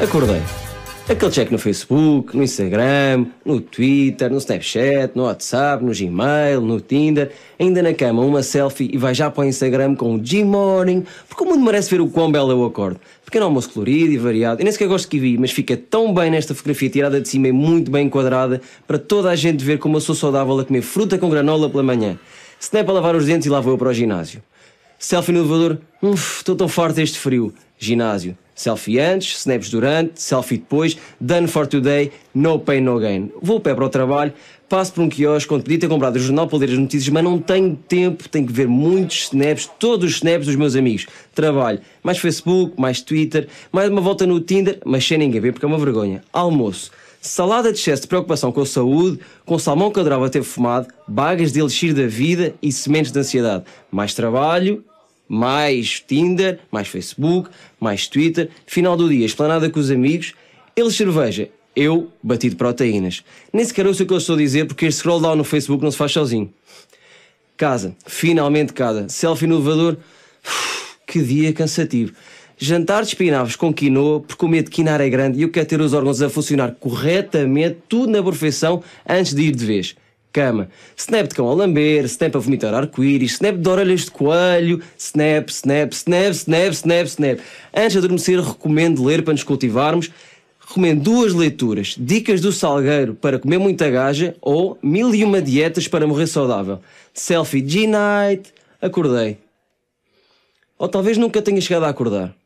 Acordei. Aquele check no Facebook, no Instagram, no Twitter, no Snapchat, no WhatsApp, no Gmail, no Tinder, ainda na cama, uma selfie e vai já para o Instagram com o G-Morning, porque o mundo merece ver o quão belo eu acordo. Pequeno almoço colorido e variado, e nem sequer gosto que vi, mas fica tão bem nesta fotografia tirada de cima e muito bem enquadrada para toda a gente ver como eu sou saudável a comer fruta com granola pela manhã. Se não é para lavar os dentes e lá vou eu para o ginásio. Selfie no elevador, uff, hum, estou tão forte este frio. Ginásio. Selfie antes, snaps durante, selfie depois, done for today, no pain, no gain. Vou pé para o trabalho, passo por um quiosque onde podia ter comprado o jornal para ler as notícias, mas não tenho tempo, tenho que ver muitos snaps, todos os snaps dos meus amigos. Trabalho, mais Facebook, mais Twitter, mais uma volta no Tinder, mas sem ninguém ver porque é uma vergonha. Almoço. Salada de excesso de preocupação com a saúde, com salmão que a ter fumado, bagas de elixir da vida e sementes de ansiedade. Mais trabalho, mais Tinder, mais Facebook, mais Twitter, final do dia, esplanada com os amigos, eles cerveja, eu bati de proteínas. Nem sequer ouço o que eu estou a dizer porque este scroll down no Facebook não se faz sozinho. Casa, finalmente casa, selfie no elevador, Uf, que dia cansativo. Jantar de espinafres com quinoa, porque o medo de quinar é grande e eu quero ter os órgãos a funcionar corretamente, tudo na perfeição, antes de ir de vez cama. Snap de cão a lamber, snap a vomitar arco-íris, snap de orelhas de coelho, snap, snap, snap, snap, snap, snap. Antes de adormecer, recomendo ler para nos cultivarmos. Recomendo duas leituras: Dicas do Salgueiro para comer muita gaja ou Mil e uma Dietas para morrer saudável. Selfie G-Night. Acordei. Ou talvez nunca tenha chegado a acordar.